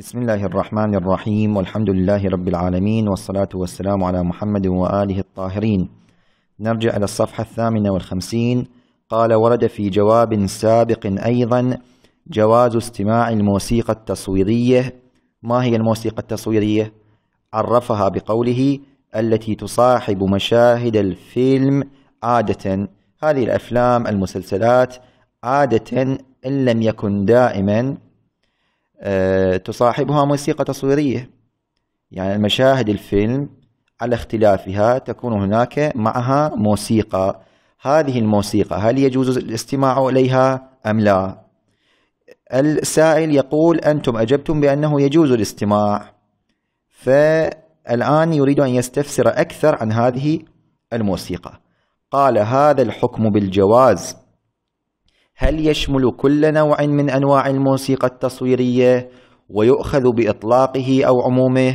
بسم الله الرحمن الرحيم والحمد لله رب العالمين والصلاة والسلام على محمد وآله الطاهرين نرجع إلى الصفحة الثامنة والخمسين قال ورد في جواب سابق أيضا جواز استماع الموسيقى التصويرية ما هي الموسيقى التصويرية؟ عرفها بقوله التي تصاحب مشاهد الفيلم عادة هذه الأفلام المسلسلات عادة إن لم يكن دائما آه، تصاحبها موسيقى تصويرية يعني مشاهد الفيلم على اختلافها تكون هناك معها موسيقى هذه الموسيقى هل يجوز الاستماع إليها أم لا السائل يقول أنتم أجبتم بأنه يجوز الاستماع فالآن يريد أن يستفسر أكثر عن هذه الموسيقى قال هذا الحكم بالجواز هل يشمل كل نوع من أنواع الموسيقى التصويرية ويؤخذ بإطلاقه أو عمومه؟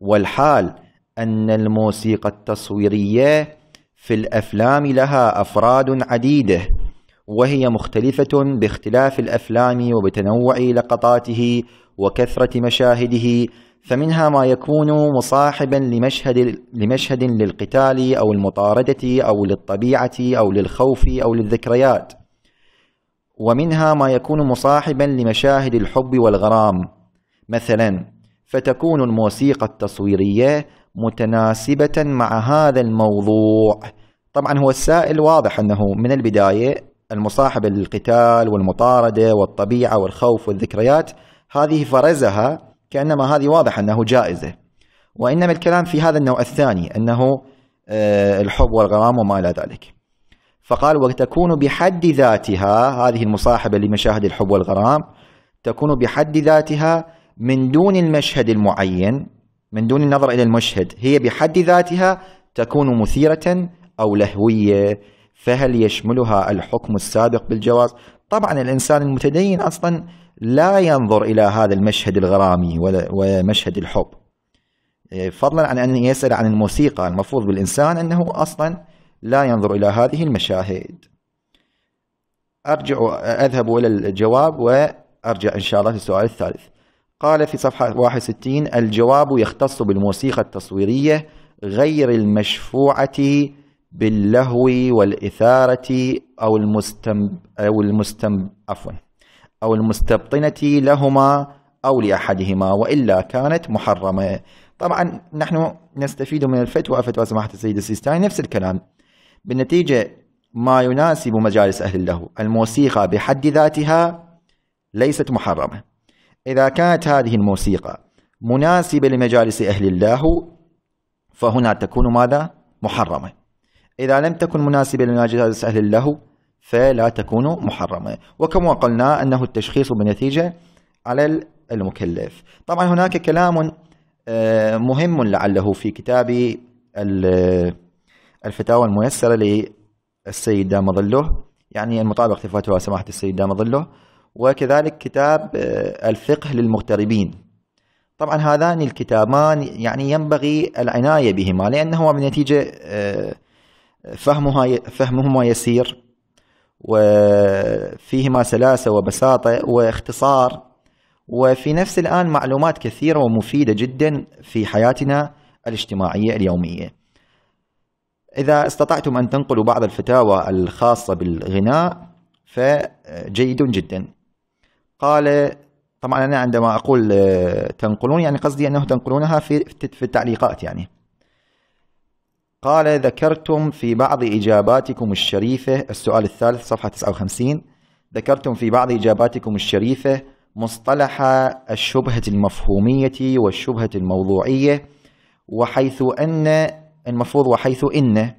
والحال أن الموسيقى التصويرية في الأفلام لها أفراد عديدة وهي مختلفة باختلاف الأفلام وبتنوع لقطاته وكثرة مشاهده فمنها ما يكون مصاحبا لمشهد لمشهد للقتال أو المطاردة أو للطبيعة أو للخوف أو للذكريات ومنها ما يكون مصاحبا لمشاهد الحب والغرام مثلا فتكون الموسيقى التصويريه متناسبه مع هذا الموضوع طبعا هو السائل واضح انه من البدايه المصاحبه للقتال والمطارده والطبيعه والخوف والذكريات هذه فرزها كانما هذه واضح انه جائزه وانما الكلام في هذا النوع الثاني انه آه، الحب والغرام وما الى ذلك فقال وتكون بحد ذاتها هذه المصاحبة لمشاهد الحب والغرام تكون بحد ذاتها من دون المشهد المعين من دون النظر إلى المشهد هي بحد ذاتها تكون مثيرة أو لهوية فهل يشملها الحكم السابق بالجواز طبعا الإنسان المتدين أصلا لا ينظر إلى هذا المشهد الغرامي ومشهد الحب إيه، فضلا عن أن يسأل عن الموسيقى المفروض بالإنسان أنه أصلا لا ينظر إلى هذه المشاهد أرجع أذهب إلى الجواب وأرجع إن شاء الله للسؤال الثالث قال في صفحة 61 الجواب يختص بالموسيقى التصويرية غير المشفوعة باللهو والإثارة أو المستم أو المستم عفوا أو المستبطنة لهما أو لأحدهما وإلا كانت محرمة طبعا نحن نستفيد من الفتوى فتوى سماحة السيد السيستاني نفس الكلام بالنتيجة ما يناسب مجالس أهل اللهو الموسيقى بحد ذاتها ليست محرمة إذا كانت هذه الموسيقى مناسبة لمجالس أهل اللهو فهنا تكون ماذا؟ محرمة إذا لم تكن مناسبة لمجالس أهل اللهو فلا تكون محرمة وكما قلنا أنه التشخيص بالنتيجة على المكلف طبعا هناك كلام آه، مهم لعله في كتاب الفتاوى الميسرة للسيد دام ظله يعني المطابق في فتوى سماحة السيد دام ظله وكذلك كتاب آه، الفقه للمغتربين طبعا هذان الكتابان يعني ينبغي العناية بهما لأنهما بالنتيجة آه، فهمها فهمهما يسير وفيهما سلاسة وبساطة واختصار وفي نفس الآن معلومات كثيرة ومفيدة جدا في حياتنا الاجتماعية اليومية إذا استطعتم أن تنقلوا بعض الفتاوى الخاصة بالغناء فجيد جدا قال طبعا أنا عندما أقول آه، تنقلون يعني قصدي أنه تنقلونها في, التعليقات يعني قال ذكرتم في بعض إجاباتكم الشريفة السؤال الثالث صفحة 59 ذكرتم في بعض إجاباتكم الشريفة مصطلح الشبهة المفهومية والشبهة الموضوعية وحيث أن المفروض وحيث إن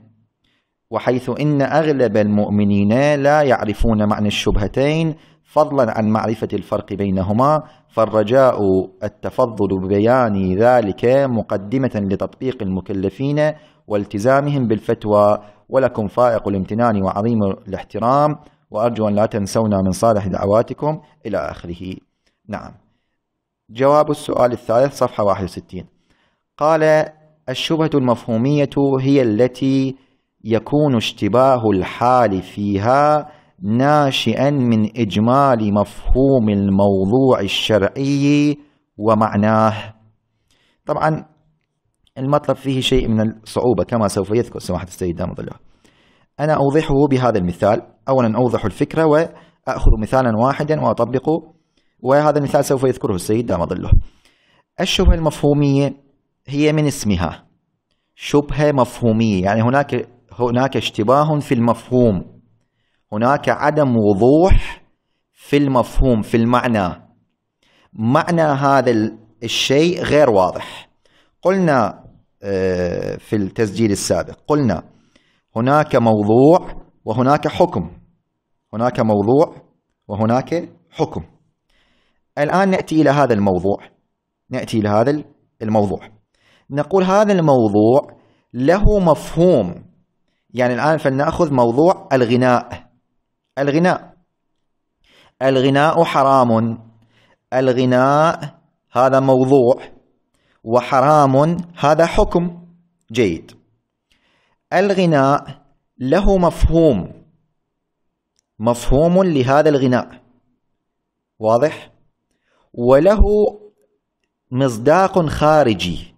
وحيث إن أغلب المؤمنين لا يعرفون معنى الشبهتين فضلا عن معرفة الفرق بينهما فالرجاء التفضل ببيان ذلك مقدمة لتطبيق المكلفين والتزامهم بالفتوى ولكم فائق الامتنان وعظيم الاحترام وأرجو أن لا تنسونا من صالح دعواتكم إلى آخره نعم جواب السؤال الثالث صفحة 61 قال الشبهة المفهومية هي التي يكون اشتباه الحال فيها ناشئا من إجمال مفهوم الموضوع الشرعي ومعناه طبعا المطلب فيه شيء من الصعوبة كما سوف يذكر سماحة السيد دام الله أنا أوضحه بهذا المثال أولا أوضح الفكرة وأخذ مثالا واحدا وأطبقه وهذا المثال سوف يذكره السيد دام الله الشبهة المفهومية هي من اسمها شبهة مفهومية يعني هناك هناك اشتباه في المفهوم هناك عدم وضوح في المفهوم في المعنى معنى هذا الشيء غير واضح قلنا آه، في التسجيل السابق قلنا هناك موضوع وهناك حكم هناك موضوع وهناك حكم الآن نأتي إلى هذا الموضوع نأتي إلى هذا الموضوع نقول هذا الموضوع له مفهوم يعني الآن فلنأخذ موضوع الغناء الغناء الغناء حرام الغناء هذا موضوع وحرام هذا حكم جيد الغناء له مفهوم مفهوم لهذا الغناء واضح وله مصداق خارجي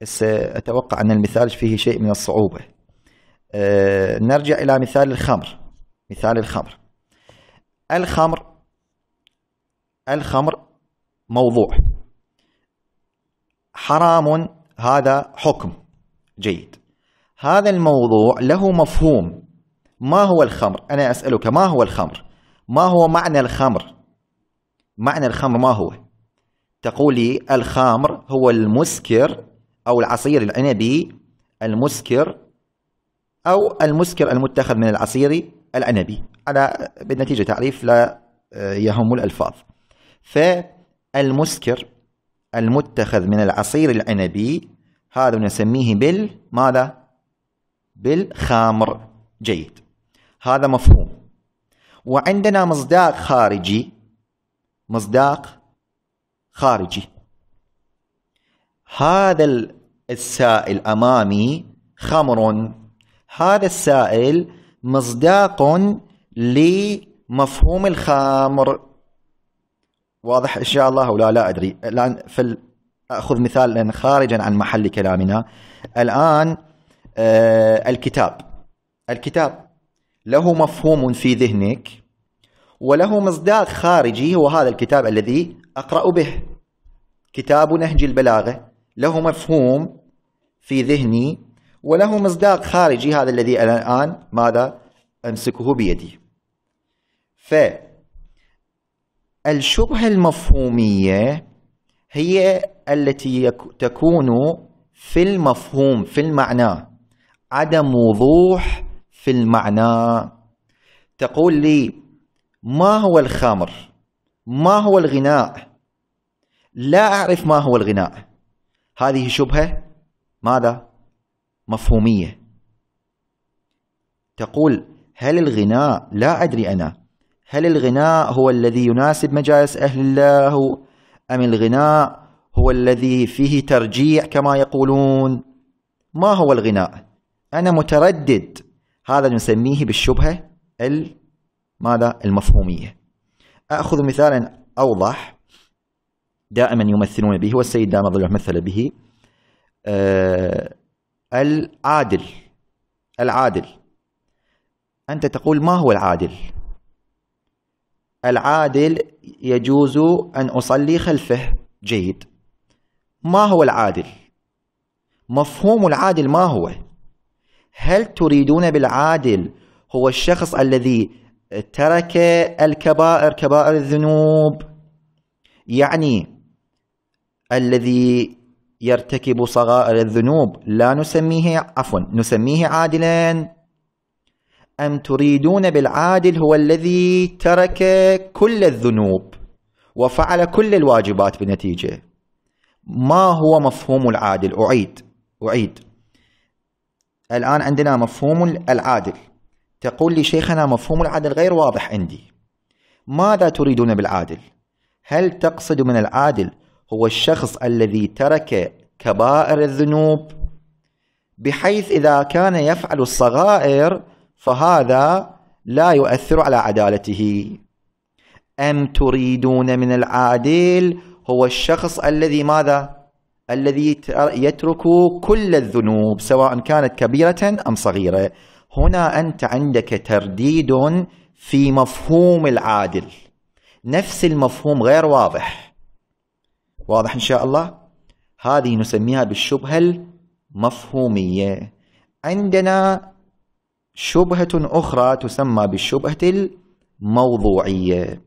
بس اتوقع ان المثال فيه شيء من الصعوبه آه، نرجع الى مثال الخمر مثال الخمر الخمر الخمر موضوع حرام هذا حكم جيد هذا الموضوع له مفهوم ما هو الخمر انا اسالك ما هو الخمر ما هو معنى الخمر معنى الخمر ما هو تقول لي الخمر هو المسكر أو العصير العنبي المسكر أو المسكر المتخذ من العصير العنبي على بالنتيجة تعريف لا آه، يهم الألفاظ فالمسكر المتخذ من العصير العنبي هذا نسميه بال ماذا؟ بالخامر جيد هذا مفهوم وعندنا مصداق خارجي مصداق خارجي هذا السائل أمامي خمر هذا السائل مصداق لمفهوم الخمر واضح إن شاء الله ولا لا أدري الآن فل... أخذ مثالا خارجا عن محل كلامنا الآن آه الكتاب الكتاب له مفهوم في ذهنك وله مصداق خارجي هو هذا الكتاب الذي أقرأ به كتاب نهج البلاغة له مفهوم في ذهني وله مصداق خارجي هذا الذي أنا الآن ماذا أمسكه بيدي فالشبهة المفهومية هي التي تكون في المفهوم في المعنى عدم وضوح في المعنى تقول لي ما هو الخمر ما هو الغناء لا أعرف ما هو الغناء هذه شبهة ماذا؟ مفهومية تقول هل الغناء لا أدري أنا هل الغناء هو الذي يناسب مجالس أهل الله أم الغناء هو الذي فيه ترجيع كما يقولون ما هو الغناء أنا متردد هذا نسميه بالشبهة ماذا المفهومية أخذ مثالا أوضح دائما يمثلون به والسيد دام ظله مثل به آه، العادل العادل أنت تقول ما هو العادل العادل يجوز أن أصلي خلفه جيد ما هو العادل مفهوم العادل ما هو هل تريدون بالعادل هو الشخص الذي ترك الكبائر كبائر الذنوب يعني الذي يرتكب صغائر الذنوب لا نسميه عفوا نسميه عادلا أم تريدون بالعادل هو الذي ترك كل الذنوب وفعل كل الواجبات بالنتيجة ما هو مفهوم العادل أعيد أعيد الآن عندنا مفهوم العادل تقول لي شيخنا مفهوم العادل غير واضح عندي ماذا تريدون بالعادل هل تقصد من العادل هو الشخص الذي ترك كبائر الذنوب بحيث إذا كان يفعل الصغائر فهذا لا يؤثر على عدالته أم تريدون من العادل هو الشخص الذي ماذا؟ الذي يترك كل الذنوب سواء كانت كبيرة أم صغيرة هنا أنت عندك ترديد في مفهوم العادل نفس المفهوم غير واضح واضح إن شاء الله هذه نسميها بالشبهة المفهومية عندنا شبهة أخرى تسمى بالشبهة الموضوعية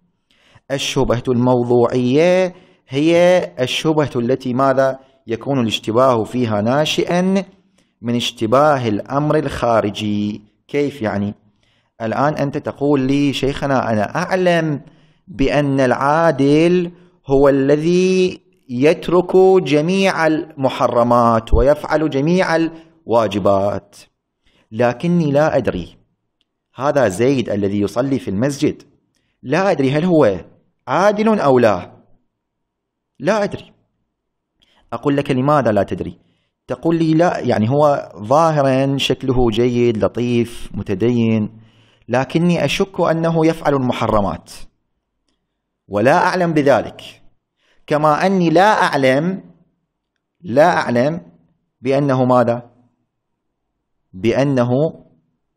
الشبهة الموضوعية هي الشبهة التي ماذا يكون الاشتباه فيها ناشئا من اشتباه الأمر الخارجي كيف يعني؟ الآن أنت تقول لي شيخنا أنا أعلم بأن العادل هو الذي يترك جميع المحرمات ويفعل جميع الواجبات لكني لا أدري هذا زيد الذي يصلي في المسجد لا أدري هل هو عادل أو لا لا أدري أقول لك لماذا لا تدري تقول لي لا يعني هو ظاهرا شكله جيد لطيف متدين لكني أشك أنه يفعل المحرمات ولا أعلم بذلك كما أني لا أعلم لا أعلم بأنه ماذا بأنه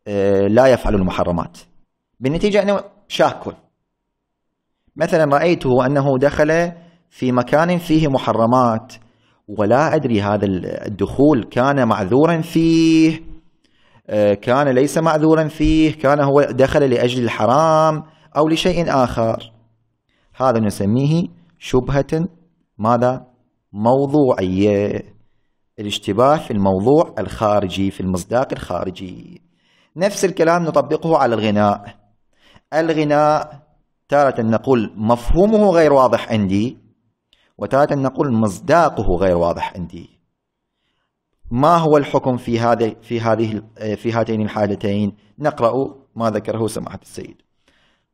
آه، لا يفعل المحرمات بالنتيجة أنه شاك مثلا رأيته أنه دخل في مكان فيه محرمات ولا أدري هذا الدخول كان معذورا فيه آه، كان ليس معذورا فيه كان هو دخل لأجل الحرام أو لشيء آخر هذا نسميه شبهة ماذا موضوعية الاشتباه في الموضوع الخارجي في المصداق الخارجي نفس الكلام نطبقه على الغناء الغناء تارة نقول مفهومه غير واضح عندي وتارة نقول مصداقه غير واضح عندي ما هو الحكم في هذه في هذه في هاتين الحالتين نقرأ ما ذكره سماحة السيد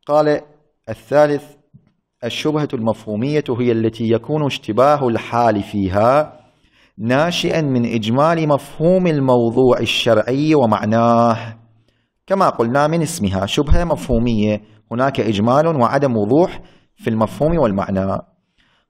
قال الثالث الشبهة المفهومية هي التي يكون اشتباه الحال فيها ناشئا من إجمال مفهوم الموضوع الشرعي ومعناه كما قلنا من اسمها شبهة مفهومية هناك إجمال وعدم وضوح في المفهوم والمعنى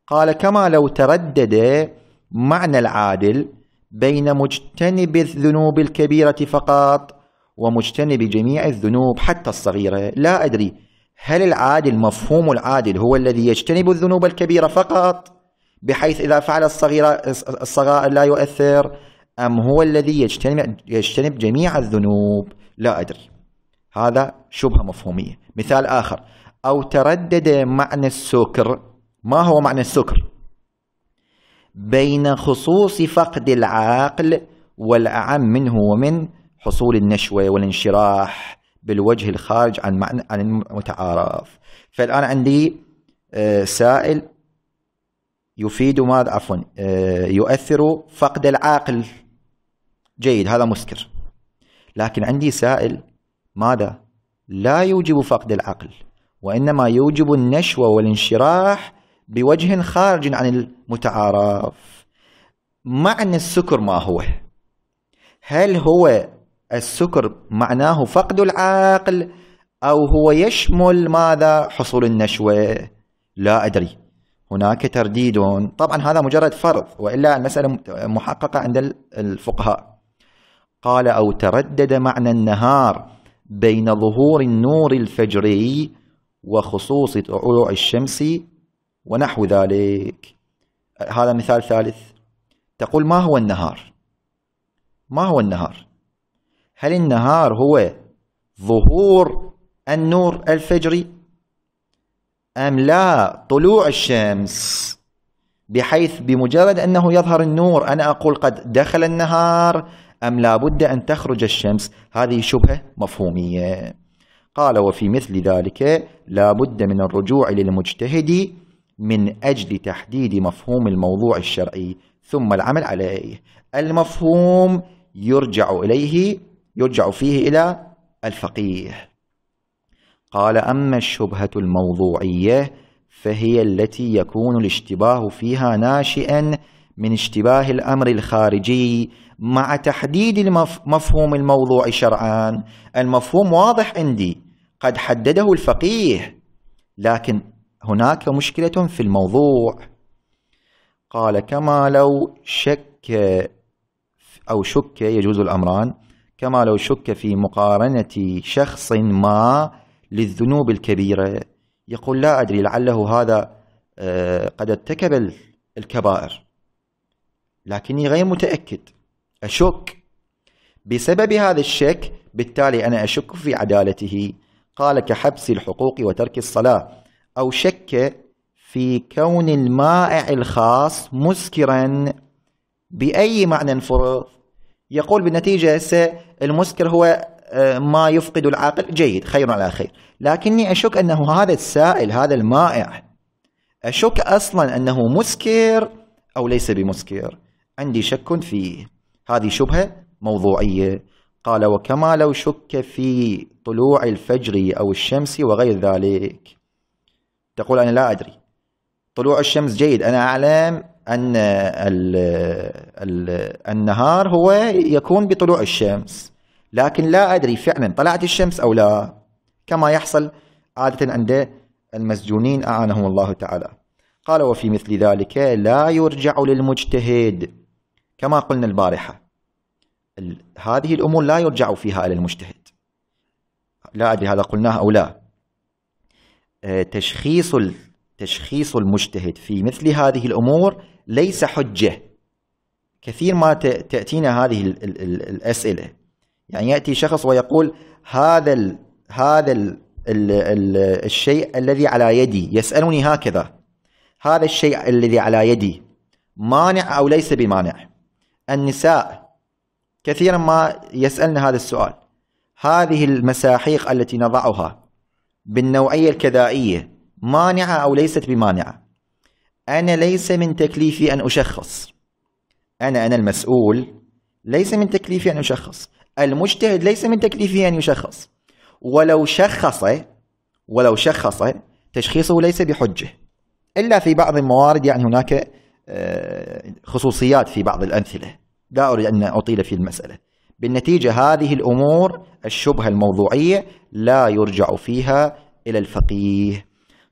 قال كما لو تردد معنى العادل بين مجتنب الذنوب الكبيرة فقط ومجتنب جميع الذنوب حتى الصغيرة لا أدري هل العادل مفهوم العادل هو الذي يجتنب الذنوب الكبيرة فقط بحيث إذا فعل الصغيرة الصغائر لا يؤثر أم هو الذي يجتنب, يجتنب جميع الذنوب لا أدري هذا شبهة مفهومية مثال آخر أو تردد معنى السكر ما هو معنى السكر بين خصوص فقد العقل والأعم منه ومن حصول النشوة والانشراح بالوجه الخارج عن معنى عن المتعارف فالان عندي آه، سائل يفيد ماذا عفوا آه، يؤثر فقد العاقل جيد هذا مسكر لكن عندي سائل ماذا لا يوجب فقد العقل وإنما يوجب النشوة والانشراح بوجه خارج عن المتعارف معنى السكر ما هو هل هو السكر معناه فقد العقل أو هو يشمل ماذا حصول النشوة لا أدري هناك ترديد طبعا هذا مجرد فرض وإلا المسألة محققة عند الفقهاء قال أو تردد معنى النهار بين ظهور النور الفجري وخصوص طلوع الشمس ونحو ذلك هذا مثال ثالث تقول ما هو النهار ما هو النهار هل النهار هو ظهور النور الفجري أم لا طلوع الشمس بحيث بمجرد أنه يظهر النور أنا أقول قد دخل النهار أم لا بد أن تخرج الشمس هذه شبهة مفهومية قال وفي مثل ذلك لا بد من الرجوع للمجتهد من أجل تحديد مفهوم الموضوع الشرعي ثم العمل عليه المفهوم يرجع إليه يرجع فيه إلى الفقيه قال أما الشبهة الموضوعية فهي التي يكون الاشتباه فيها ناشئا من اشتباه الأمر الخارجي مع تحديد مفهوم الموضوع شرعا المفهوم واضح عندي قد حدده الفقيه لكن هناك مشكلة في الموضوع قال كما لو شك أو شك يجوز الأمران كما لو شك في مقارنة شخص ما للذنوب الكبيرة يقول لا أدري لعله هذا آه، قد ارتكب الكبائر لكني غير متأكد أشك بسبب هذا الشك بالتالي أنا أشك في عدالته قال كحبس الحقوق وترك الصلاة أو شك في كون المائع الخاص مسكرا بأي معنى فرض يقول بالنتيجة المسكر هو آه، ما يفقد العقل جيد خير على خير لكني أشك أنه هذا السائل هذا المائع أشك أصلا أنه مسكر أو ليس بمسكر عندي شك فيه هذه شبهة موضوعية قال وكما لو شك في طلوع الفجر أو الشمس وغير ذلك تقول أنا لا أدري طلوع الشمس جيد أنا أعلم ان ال النهار هو يكون بطلوع الشمس لكن لا ادري فعلا طلعت الشمس او لا كما يحصل عاده عند المسجونين اعانهم الله تعالى قال وفي مثل ذلك لا يرجع للمجتهد كما قلنا البارحه هذه الامور لا يرجع فيها الى المجتهد لا ادري هذا قلناه او لا آه، تشخيص تشخيص المجتهد في مثل هذه الأمور ليس حجة كثير ما تأتينا هذه الأسئلة يعني يأتي شخص ويقول هذا ال هذا ال الـ الـ الشيء الذي على يدي يسألني هكذا هذا الشيء الذي على يدي مانع أو ليس بمانع النساء كثيرا ما يسألنا هذا السؤال هذه المساحيق التي نضعها بالنوعية الكذائية مانعة أو ليست بمانعة أنا ليس من تكليفي أن أشخص أنا أنا المسؤول ليس من تكليفي أن أشخص المجتهد ليس من تكليفه أن يشخص ولو شخص ولو شخص تشخيصه ليس بحجة إلا في بعض الموارد يعني هناك آه، خصوصيات في بعض الأمثلة لا أريد أن أطيل في المسألة بالنتيجة هذه الأمور الشبهة الموضوعية لا يرجع فيها إلى الفقيه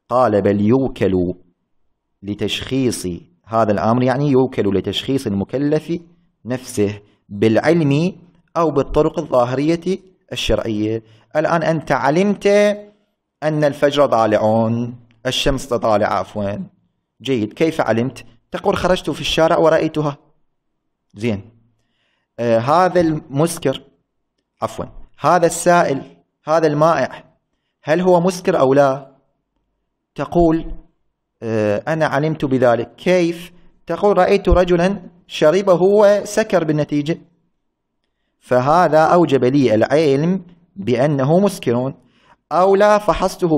قال بل يوكل لتشخيص هذا الأمر يعني يوكل لتشخيص المكلف نفسه بالعلم أو بالطرق الظاهرية الشرعية الآن أنت علمت أن الفجر طالعون الشمس تطالع عفوا جيد كيف علمت تقول خرجت في الشارع ورأيتها زين آه هذا المسكر عفوا هذا السائل هذا المائع هل هو مسكر أو لا تقول آه، أنا علمت بذلك كيف تقول رأيت رجلا شربه وسكر بالنتيجة فهذا أوجب لي العلم بأنه مسكر أو لا فحصته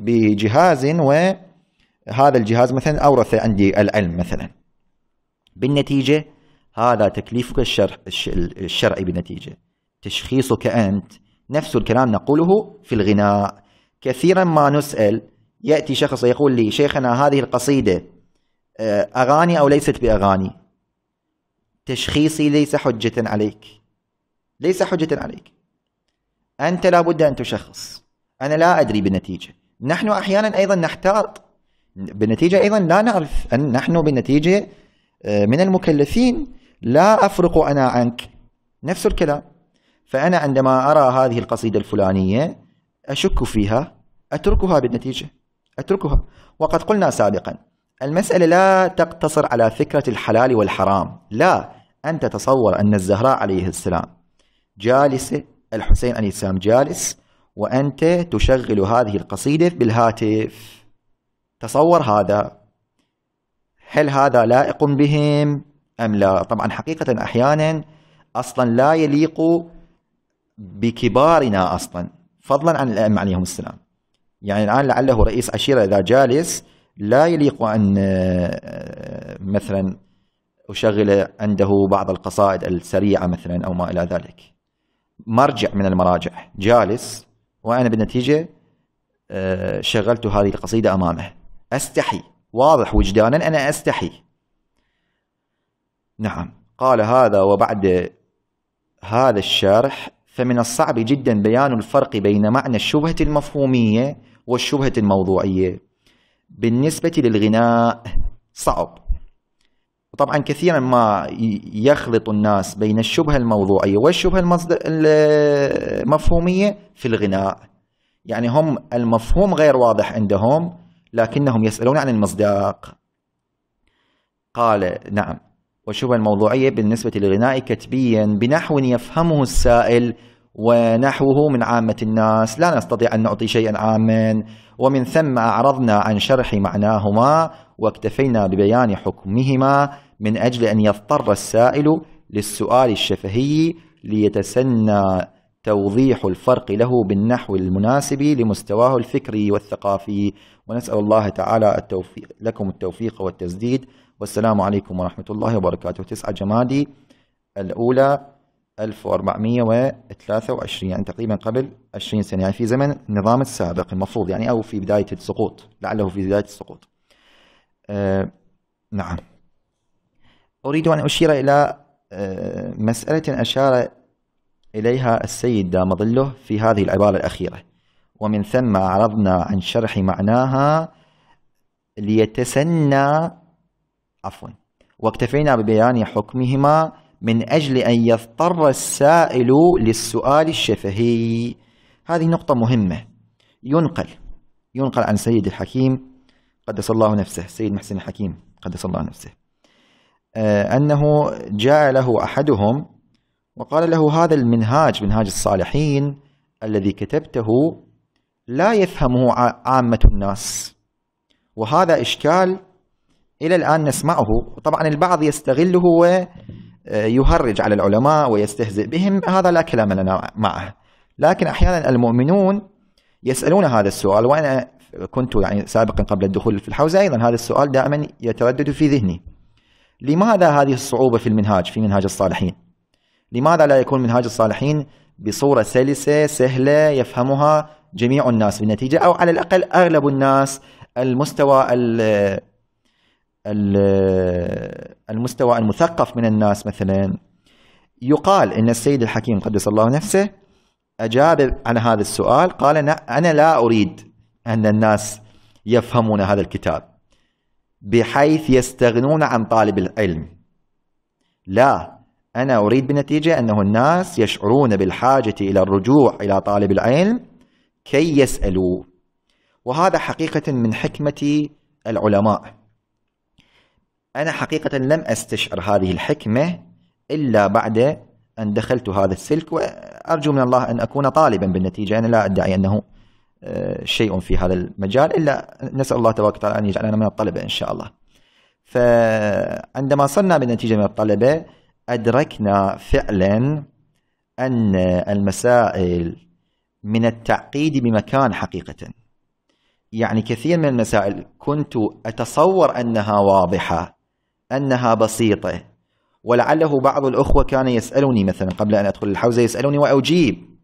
بجهاز وهذا الجهاز مثلا أورث عندي العلم مثلا بالنتيجة هذا تكليفك الشرع الشرعي بالنتيجة تشخيصك أنت نفس الكلام نقوله في الغناء كثيرا ما نسأل يأتي شخص يقول لي شيخنا هذه القصيدة آه، أغاني أو ليست بأغاني تشخيصي ليس حجة عليك ليس حجة عليك أنت لابد أن تشخص أنا لا أدري بالنتيجة نحن أحيانا أيضا نحتاط بالنتيجة أيضا لا نعرف أن نحن بالنتيجة آه، من المكلفين لا أفرق أنا عنك نفس الكلام فأنا عندما أرى هذه القصيدة الفلانية أشك فيها أتركها بالنتيجة اتركها وقد قلنا سابقا المسألة لا تقتصر على فكرة الحلال والحرام لا أنت تصور أن الزهراء عليه السلام جالسة الحسين عليه السلام جالس وأنت تشغل هذه القصيدة بالهاتف تصور هذا هل هذا لائق بهم أم لا طبعا حقيقة أحيانا أصلا لا يليق بكبارنا أصلا فضلا عن الأئمة عليهم السلام يعني الآن لعله رئيس عشيرة إذا جالس لا يليق أن آه، مثلا أشغل عنده بعض القصائد السريعة مثلا أو ما إلى ذلك مرجع من المراجع جالس وأنا بالنتيجة آه، شغلت هذه القصيدة أمامه أستحي واضح وجدانا أنا أستحي نعم قال هذا وبعد هذا الشرح فمن الصعب جدا بيان الفرق بين معنى الشبهة المفهومية والشبهة الموضوعية بالنسبة للغناء صعب طبعا كثيرا ما يخلط الناس بين الشبهة الموضوعية والشبهة المصدر المفهومية في الغناء يعني هم المفهوم غير واضح عندهم لكنهم يسألون عن المصداق قال نعم وشبه الموضوعية بالنسبة للغناء كتبيا بنحو يفهمه السائل ونحوه من عامة الناس لا نستطيع أن نعطي شيئا عاما ومن ثم أعرضنا عن شرح معناهما واكتفينا ببيان حكمهما من أجل أن يضطر السائل للسؤال الشفهي ليتسنى توضيح الفرق له بالنحو المناسب لمستواه الفكري والثقافي ونسأل الله تعالى التوفيق لكم التوفيق والتسديد والسلام عليكم ورحمة الله وبركاته 9 جمادي الأولى 1423 يعني تقريبا قبل 20 سنة يعني في زمن النظام السابق المفروض يعني أو في بداية السقوط لعله في بداية السقوط آه نعم أريد أن أشير إلى آه مسألة أشار إليها السيد دام ظله في هذه العبارة الأخيرة ومن ثم أعرضنا عن شرح معناها ليتسنى عفوا واكتفينا ببيان حكمهما من أجل أن يضطر السائل للسؤال الشفهي هذه نقطة مهمة ينقل ينقل عن سيد الحكيم قدس الله نفسه سيد محسن الحكيم قدس الله نفسه آه، أنه جاء له أحدهم وقال له هذا المنهاج منهاج الصالحين الذي كتبته لا يفهمه عامة الناس وهذا إشكال إلى الآن نسمعه طبعا البعض يستغله ويهرج آه، على العلماء ويستهزئ بهم هذا لا كلام لنا معه لكن أحيانا المؤمنون يسألون هذا السؤال وأنا كنت يعني سابقا قبل الدخول في الحوزة أيضا هذا السؤال دائما يتردد في ذهني لماذا هذه الصعوبة في المنهاج في منهاج الصالحين لماذا لا يكون منهاج الصالحين بصورة سلسة سهلة يفهمها جميع الناس بالنتيجة أو على الأقل أغلب الناس المستوى المستوى المثقف من الناس مثلا يقال ان السيد الحكيم قدس الله نفسه اجاب عن هذا السؤال قال انا لا اريد ان الناس يفهمون هذا الكتاب بحيث يستغنون عن طالب العلم لا انا اريد بنتيجه انه الناس يشعرون بالحاجه الى الرجوع الى طالب العلم كي يسالوه وهذا حقيقه من حكمه العلماء أنا حقيقة لم أستشعر هذه الحكمة إلا بعد أن دخلت هذا السلك وأرجو من الله أن أكون طالبا بالنتيجة أنا لا أدعي أنه آه، شيء في هذا المجال إلا نسأل الله تبارك وتعالى أن يجعلنا من الطلبة إن شاء الله فعندما صلنا بالنتيجة من الطلبة أدركنا فعلا أن المسائل من التعقيد بمكان حقيقة يعني كثير من المسائل كنت أتصور أنها واضحة أنها بسيطة ولعله بعض الأخوة كان يسألني مثلا قبل أن أدخل الحوزة يسألني وأجيب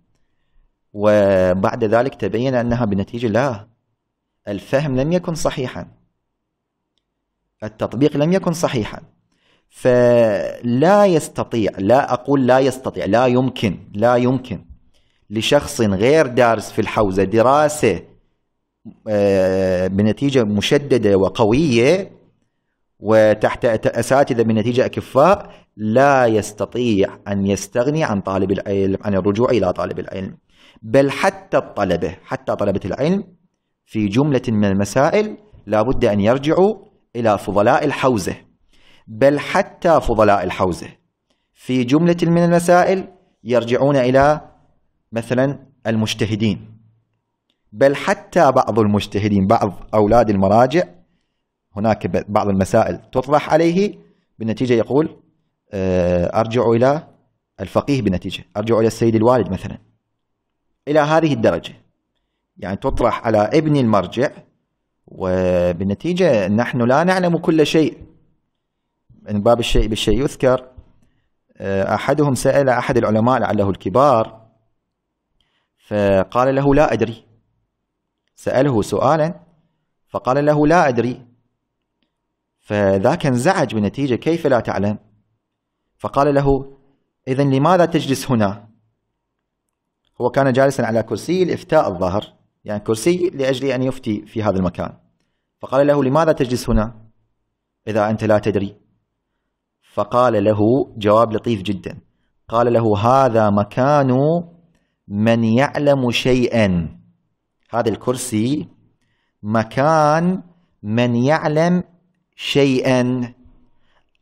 وبعد ذلك تبين أنها بالنتيجة لا الفهم لم يكن صحيحا التطبيق لم يكن صحيحا فلا يستطيع لا أقول لا يستطيع لا يمكن لا يمكن لشخص غير دارس في الحوزة دراسة آه، بنتيجة مشددة وقوية وتحت أساتذة من نتيجة أكفاء لا يستطيع أن يستغني عن طالب العلم عن الرجوع إلى طالب العلم بل حتى الطلبة حتى طلبة العلم في جملة من المسائل لابد أن يرجعوا إلى فضلاء الحوزة بل حتى فضلاء الحوزة في جملة من المسائل يرجعون إلى مثلا المجتهدين بل حتى بعض المجتهدين بعض أولاد المراجع هناك بعض المسائل تطرح عليه بالنتيجة يقول آه، أرجع إلى الفقيه بالنتيجة أرجع إلى السيد الوالد مثلا إلى هذه الدرجة يعني تطرح على ابن المرجع وبالنتيجة نحن لا نعلم كل شيء من باب الشيء بالشيء يذكر آه، أحدهم سأل أحد العلماء لعله الكبار فقال له لا أدري سأله سؤالا فقال له لا أدري فذاك انزعج بالنتيجة كيف لا تعلم فقال له إذا لماذا تجلس هنا هو كان جالسا على كرسي الإفتاء الظاهر يعني كرسي لأجل أن يفتي في هذا المكان فقال له لماذا تجلس هنا إذا أنت لا تدري فقال له جواب لطيف جدا قال له هذا مكان من يعلم شيئا هذا الكرسي مكان من يعلم شيئا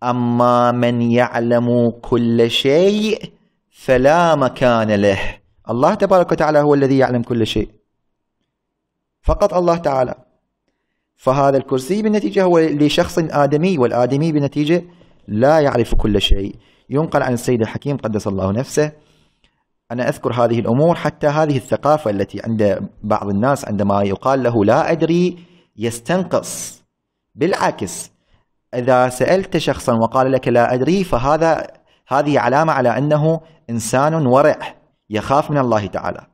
اما من يعلم كل شيء فلا مكان له الله تبارك وتعالى هو الذي يعلم كل شيء فقط الله تعالى فهذا الكرسي بالنتيجة هو لشخص آدمي والآدمي بالنتيجة لا يعرف كل شيء ينقل عن السيد الحكيم قدس الله نفسه أنا أذكر هذه الأمور حتى هذه الثقافة التي عند بعض الناس عندما يقال له لا أدري يستنقص بالعكس إذا سألت شخصا وقال لك لا أدري فهذا هذه علامة على أنه إنسان ورع يخاف من الله تعالى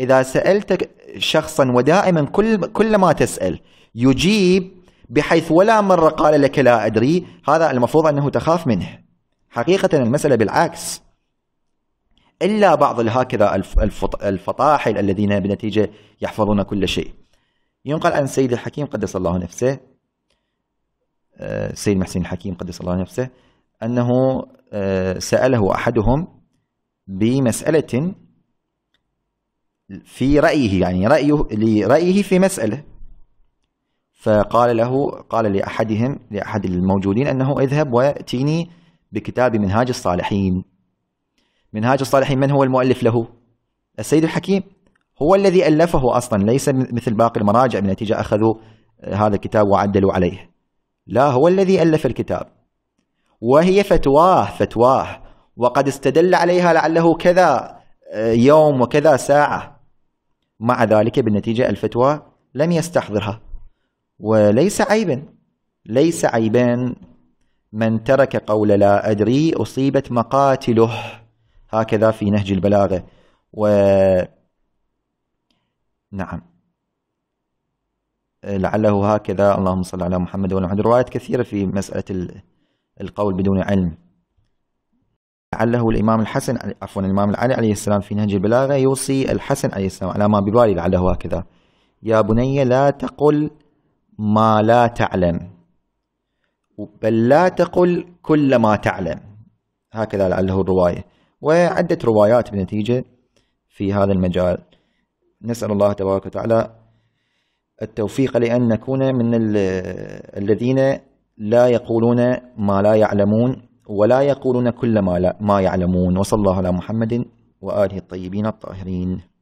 إذا سألت شخصا ودائما كل كلما تسأل يجيب بحيث ولا مرة قال لك لا أدري هذا المفروض أنه تخاف منه حقيقة المسألة بالعكس إلا بعض هكذا الفطاحل الذين بنتيجة يحفظون كل شيء ينقل عن سيد الحكيم قدس الله نفسه السيد آه، محسن الحكيم قدس الله نفسه أنه آه، سأله أحدهم بمسألة في رأيه يعني رأيه لرأيه في مسألة فقال له قال لأحدهم لأحد الموجودين أنه اذهب وأتيني بكتاب منهاج الصالحين منهاج الصالحين من هو المؤلف له السيد الحكيم هو الذي ألفه أصلا ليس مثل باقي المراجع من نتيجة أخذوا آه، هذا الكتاب وعدلوا عليه لا هو الذي ألف الكتاب وهي فتواه فتواه وقد استدل عليها لعله كذا آه، يوم وكذا ساعة مع ذلك بالنتيجة الفتوى لم يستحضرها وليس عيبا ليس عيبا من ترك قول لا أدري أصيبت مقاتله هكذا في نهج البلاغة و نعم لعله هكذا اللهم صل على محمد وعلى محمد روايات كثيرة في مسألة القول بدون علم لعله الإمام الحسن عفوا الإمام العلي عليه السلام في نهج البلاغة يوصي الحسن عليه السلام على ما ببالي لعله هكذا يا بني لا تقل ما لا تعلم بل لا تقل كل ما تعلم هكذا لعله الرواية وعدة روايات بالنتيجة في هذا المجال نسأل الله تبارك وتعالى التوفيق لأن نكون من الذين لا يقولون ما لا يعلمون ولا يقولون كل ما, لا ما يعلمون وصلى الله على محمد وآله الطيبين الطاهرين